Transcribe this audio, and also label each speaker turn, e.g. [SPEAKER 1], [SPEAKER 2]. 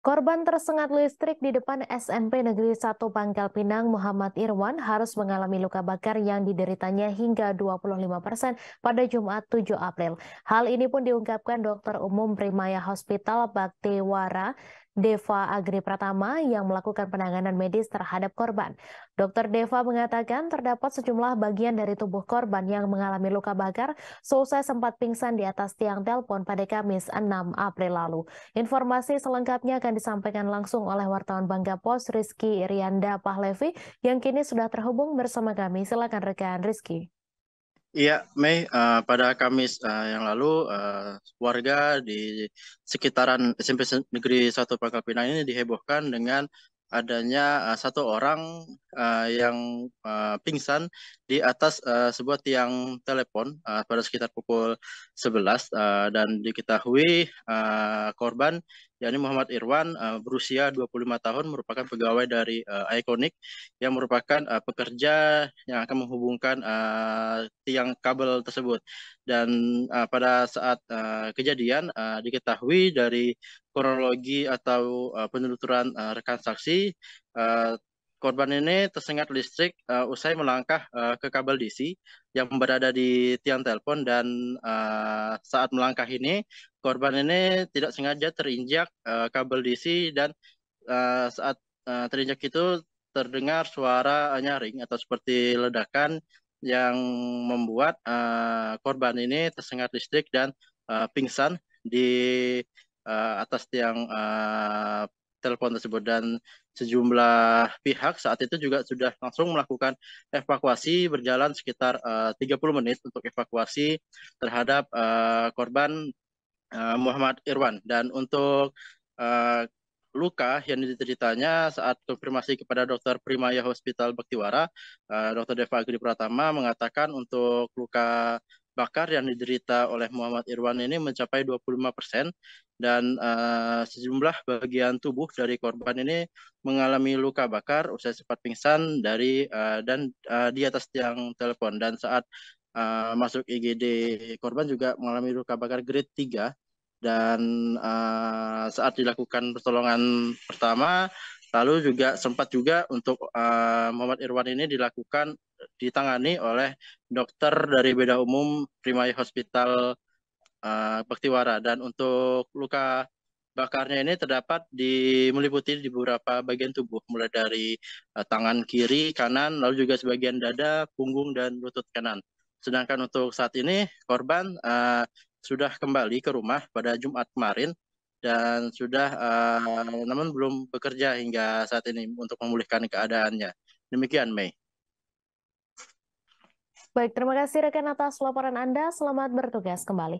[SPEAKER 1] Korban tersengat listrik di depan SMP Negeri 1 Pangkal Pinang Muhammad Irwan harus mengalami luka bakar yang dideritanya hingga 25 persen pada Jumat 7 April. Hal ini pun diungkapkan Dokter Umum Primaya Hospital Baktiwara Deva Agri Pratama yang melakukan penanganan medis terhadap korban. Dokter Deva mengatakan terdapat sejumlah bagian dari tubuh korban yang mengalami luka bakar selesai sempat pingsan di atas tiang telepon pada Kamis 6 April lalu. Informasi selengkapnya akan disampaikan langsung oleh wartawan Bangga Pos Rizky Irianda Pahlevi yang kini sudah terhubung bersama kami. Silakan rekan Rizky.
[SPEAKER 2] Iya, Mei. Uh, pada Kamis uh, yang lalu, uh, warga di sekitaran SMP Negeri 1 Pangkal Pinang ini dihebohkan dengan adanya uh, satu orang uh, yang uh, pingsan di atas uh, sebuah tiang telepon uh, pada sekitar pukul 11 uh, dan diketahui uh, korban yakni Muhammad Irwan uh, berusia 25 tahun merupakan pegawai dari uh, Iconic yang merupakan uh, pekerja yang akan menghubungkan uh, tiang kabel tersebut dan uh, pada saat uh, kejadian uh, diketahui dari kronologi atau uh, penelusuran uh, rekan saksi uh, Korban ini tersengat listrik uh, usai melangkah uh, ke kabel DC yang berada di tiang telepon dan uh, saat melangkah ini korban ini tidak sengaja terinjak uh, kabel DC dan uh, saat uh, terinjak itu terdengar suara nyaring atau seperti ledakan yang membuat uh, korban ini tersengat listrik dan uh, pingsan di uh, atas tiang uh, telepon tersebut dan sejumlah pihak saat itu juga sudah langsung melakukan evakuasi berjalan sekitar eh, uh, 30 menit untuk evakuasi terhadap uh, korban uh, Muhammad Irwan dan untuk uh, luka yang diceritanya saat konfirmasi kepada dokter Primaya Hospital Baktiwara, uh, Dr. Deva Agri Pratama mengatakan untuk luka bakar yang diderita oleh Muhammad Irwan ini mencapai 25 persen dan uh, sejumlah bagian tubuh dari korban ini mengalami luka bakar usai sempat pingsan dari uh, dan uh, di atas tiang telepon dan saat uh, masuk IGD korban juga mengalami luka bakar grade 3 dan uh, saat dilakukan pertolongan pertama lalu juga sempat juga untuk uh, Muhammad Irwan ini dilakukan ditangani oleh dokter dari beda umum Primai Hospital uh, Bektiwara dan untuk luka bakarnya ini terdapat di meliputi di beberapa bagian tubuh mulai dari uh, tangan kiri, kanan, lalu juga sebagian dada, punggung dan lutut kanan. Sedangkan untuk saat ini korban uh, sudah kembali ke rumah pada Jumat kemarin dan sudah uh, namun belum bekerja hingga saat ini untuk memulihkan keadaannya. Demikian Mei.
[SPEAKER 1] Baik, terima kasih rekan atas laporan Anda. Selamat bertugas kembali.